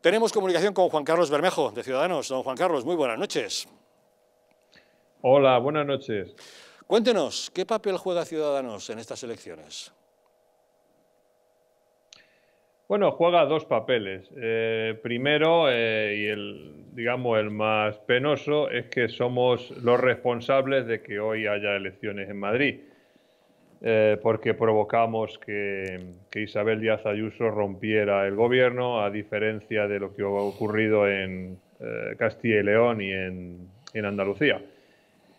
Tenemos comunicación con Juan Carlos Bermejo, de Ciudadanos. Don Juan Carlos, muy buenas noches. Hola, buenas noches. Cuéntenos, ¿qué papel juega Ciudadanos en estas elecciones? Bueno, juega dos papeles. Eh, primero, eh, y el, digamos el más penoso, es que somos los responsables de que hoy haya elecciones en Madrid. Eh, porque provocamos que, Isabel Díaz Ayuso rompiera el gobierno, a diferencia de lo que ha ocurrido en eh, Castilla y León y en, Andalucía.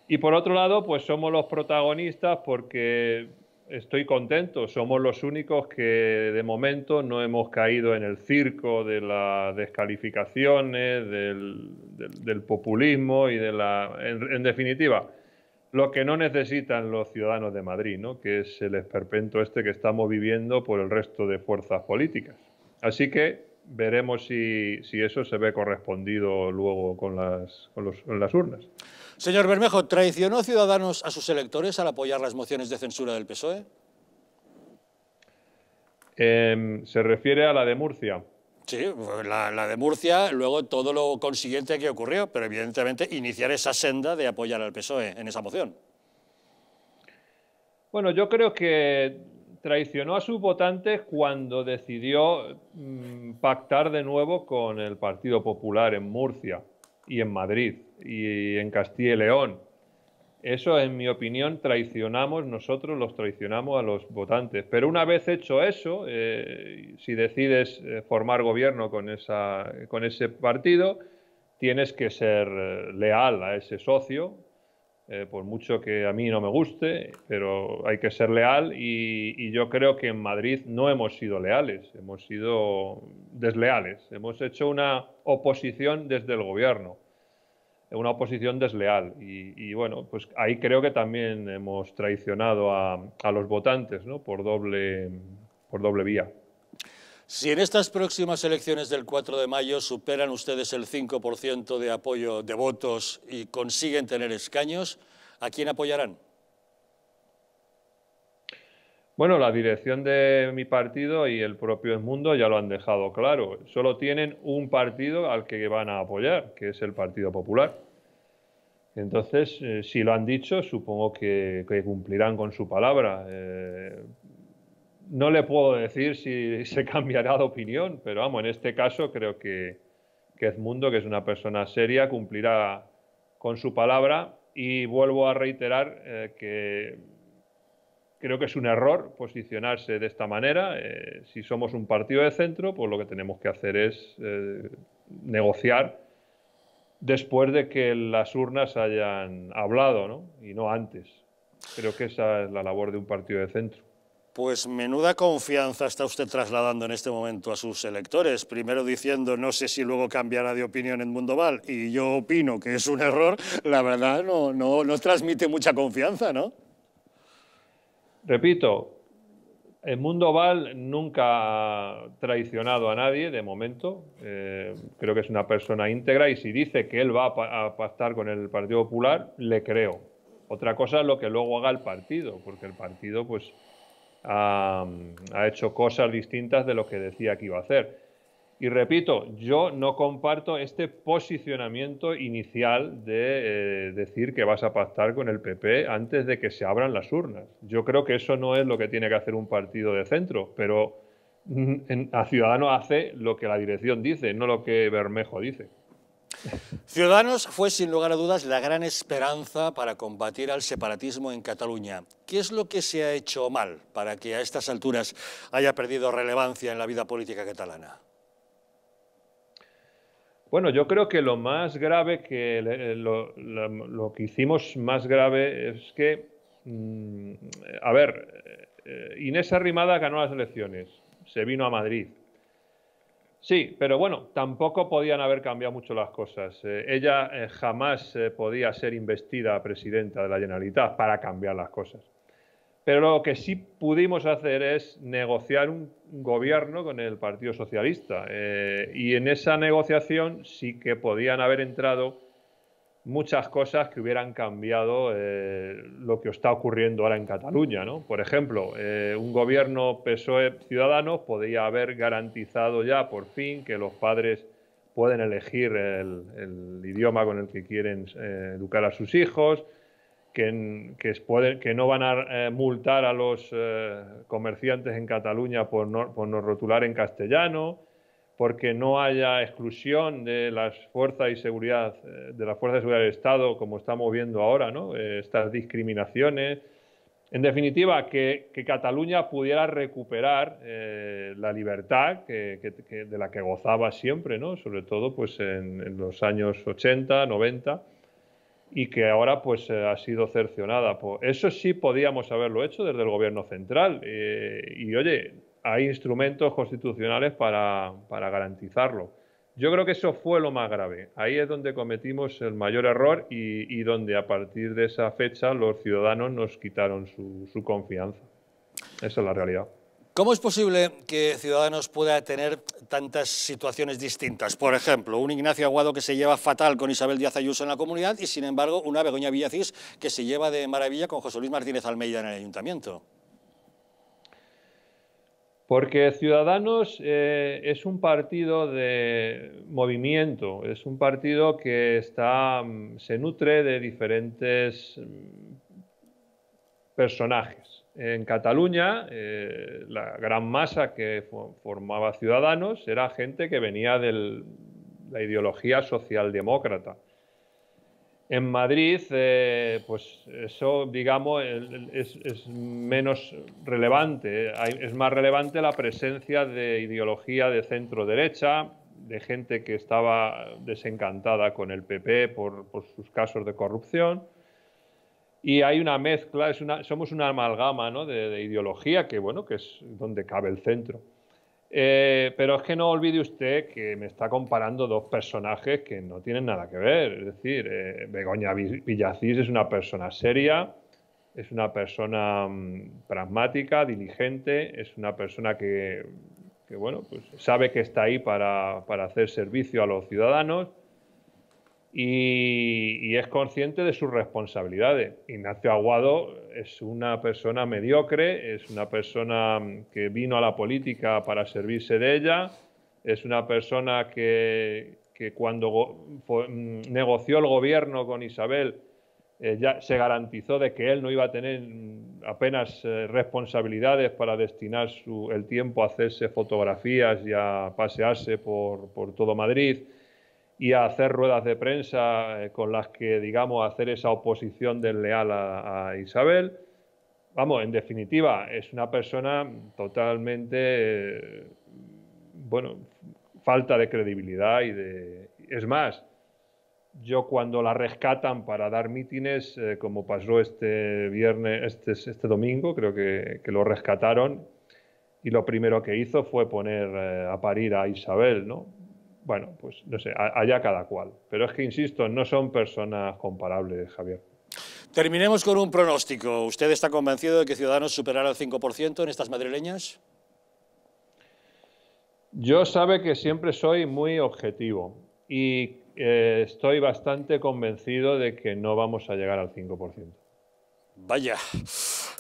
Y por otro lado, pues somos los protagonistas porque estoy contento. Somos los únicos que de momento no hemos caído en el circo de las descalificaciones, del, populismo y de la. en definitiva, lo que no necesitan los ciudadanos de Madrid, ¿no? que es el esperpento este que estamos viviendo por el resto de fuerzas políticas. Así que veremos si, eso se ve correspondido luego con las, con, los, las urnas. Señor Bermejo, ¿traicionó Ciudadanos a sus electores al apoyar las mociones de censura del PSOE? Em, se refiere a la de Murcia. Sí, la, de Murcia, luego todo lo consiguiente que ocurrió, pero evidentemente iniciar esa senda de apoyar al PSOE en esa moción. Bueno, yo creo que traicionó a sus votantes cuando decidió mm, pactar de nuevo con el Partido Popular en Murcia y en Madrid y en Castilla y León eso, en mi opinión, traicionamos, nosotros los traicionamos a los votantes. Pero una vez hecho eso, eh, si decides eh, formar gobierno con, esa, con ese partido, tienes que ser eh, leal a ese socio, por mucho que a mí no me guste, pero hay que ser leal y yo creo que en Madrid no hemos sido leales, hemos sido desleales, hemos hecho una oposición desde el gobierno una oposición desleal. Y, bueno, pues ahí creo que también hemos traicionado a, los votantes ¿no? por, doble, por doble vía. Si en estas próximas elecciones del 4 de mayo superan ustedes el 5% de apoyo de votos y consiguen tener escaños, ¿a quién apoyarán? Bueno, la dirección de mi partido y el propio Edmundo ya lo han dejado claro. Solo tienen un partido al que van a apoyar, que es el Partido Popular. Entonces, eh, si lo han dicho, supongo que, cumplirán con su palabra. Eh, no le puedo decir si se cambiará de opinión, pero vamos, en este caso creo que, Edmundo, que es una persona seria, cumplirá con su palabra y vuelvo a reiterar eh, que Creo que es un error posicionarse de esta manera. Eh, si somos un partido de centro, pues lo que tenemos que hacer es eh, negociar después de que las urnas hayan hablado, ¿no? Y no antes. Creo que esa es la labor de un partido de centro. Pues menuda confianza está usted trasladando en este momento a sus electores. Primero diciendo, no sé si luego cambiará de opinión en Mundo y yo opino que es un error, la verdad no, no, no transmite mucha confianza, ¿no? Repito, el mundo Val nunca ha traicionado a nadie de momento. Eh, creo que es una persona íntegra y si dice que él va a, pactar con el Partido Popular, le creo. Otra cosa es lo que luego haga el partido, porque el partido pues ha hecho cosas distintas de lo que decía que iba a hacer. Y repito, yo no comparto este posicionamiento inicial de eh, decir que vas a pactar con el PP antes de que se abran las urnas. Yo creo que eso no es lo que tiene que hacer un partido de centro, pero mm, a Ciudadanos hace lo que la dirección dice, no lo que Bermejo dice. Ciudadanos fue sin lugar a dudas la gran esperanza para combatir al separatismo en Cataluña. ¿Qué es lo que se ha hecho mal para que a estas alturas haya perdido relevancia en la vida política catalana? Bueno, yo creo que lo más grave que lo, que hicimos más grave es que, mm, a ver, eh, Inés Arrimada ganó las elecciones, se vino a Madrid. Sí, pero bueno, tampoco podían haber cambiado mucho las cosas. Eh, ella eh, jamás podía ser investida presidenta de la Generalitat para cambiar las cosas. Pero lo que sí pudimos hacer es negociar un gobierno con el Partido Socialista. Eh, y en esa negociación sí que podían haber entrado muchas cosas que hubieran cambiado eh, lo que está ocurriendo ahora en Cataluña. ¿no? Por ejemplo, eh, un gobierno PSOE Ciudadanos podría haber garantizado ya por fin que los padres pueden elegir el idioma con el que quieren educar a sus hijos que, no van a eh, multar a los eh, comerciantes en Cataluña por no, rotular en castellano, porque no haya exclusión de las fuerzas y seguridad eh, de las fuerzas seguridad del Estado como estamos viendo ahora, estas discriminaciones. En definitiva, que, Cataluña pudiera recuperar la libertad de la que gozaba siempre, sobre todo pues, en los años 80, 90 y que ahora pues eh, ha sido cercionada. Eso sí podíamos haberlo hecho desde el gobierno central eh, y oye, hay instrumentos constitucionales para, garantizarlo. Yo creo que eso fue lo más grave. Ahí es donde cometimos el mayor error y, y donde a partir de esa fecha los ciudadanos nos quitaron su, su confianza. Esa es la realidad. ¿Cómo es posible que Ciudadanos pueda tener tantas situaciones distintas? Por ejemplo, un Ignacio Aguado que se lleva fatal con Isabel Díaz Ayuso en la comunidad y, sin embargo, una Begoña Villacís que se lleva de maravilla con José Luis Martínez Almeida en el ayuntamiento. Porque Ciudadanos eh, es un partido de movimiento, es un partido que está, mm, se nutre de diferentes mm, personajes en Cataluña, eh, la gran masa que formaba Ciudadanos era gente que venía de la ideología socialdemócrata. En Madrid, eh, pues eso, digamos, es, menos relevante. es más relevante la presencia de ideología de centro-derecha, de gente que estaba desencantada con el PP por sus casos de corrupción y hay una mezcla, es somos una amalgama de, ideología que, bueno, que es donde cabe el centro. Eh, pero es que no olvide usted que me está comparando dos personajes que no tienen nada que ver. Es decir, eh, Begoña Villacís es una persona seria, es una persona mm, pragmática, diligente, es una persona que, bueno, pues sabe que está ahí para, para hacer servicio a los ciudadanos y, es consciente de sus responsabilidades. Ignacio Aguado es una persona mediocre, es una persona que vino a la política para servirse de ella, es una persona que, cuando mm, negoció el gobierno con Isabel eh, ya se garantizó de que él no iba a tener mm, apenas eh, responsabilidades para destinar el tiempo a hacerse fotografías y a pasearse por todo Madrid y a hacer ruedas de prensa eh, con las que, digamos, hacer esa oposición desleal a, Isabel. Vamos, en definitiva, es una persona totalmente, eh, bueno, falta de credibilidad y de... Es más, yo cuando la rescatan para dar mítines, eh, como pasó este viernes, este, este domingo, creo que, lo rescataron, y lo primero que hizo fue poner a parir a Isabel, ¿no? bueno, pues no sé, allá cada cual. Pero es que, insisto, no son personas comparables, Javier. Terminemos con un pronóstico. ¿Usted está convencido de que Ciudadanos superará el 5% en estas madrileñas? Yo sabe que siempre soy muy objetivo y eh, estoy bastante convencido de que no vamos a llegar al 5%. Vaya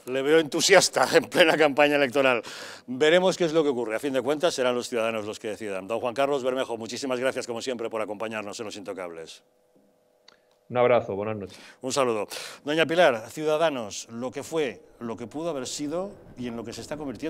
le veo entusiasta en plena campaña electoral. Veremos qué es lo que ocurre. A fin de cuentas, serán los ciudadanos los que decidan. Don Juan Carlos Bermejo, muchísimas gracias, como siempre, por acompañarnos en Los Intocables. Un abrazo, buenas noches. Un saludo. Doña Pilar, ciudadanos, lo que fue, lo que pudo haber sido y en lo que se está convirtiendo.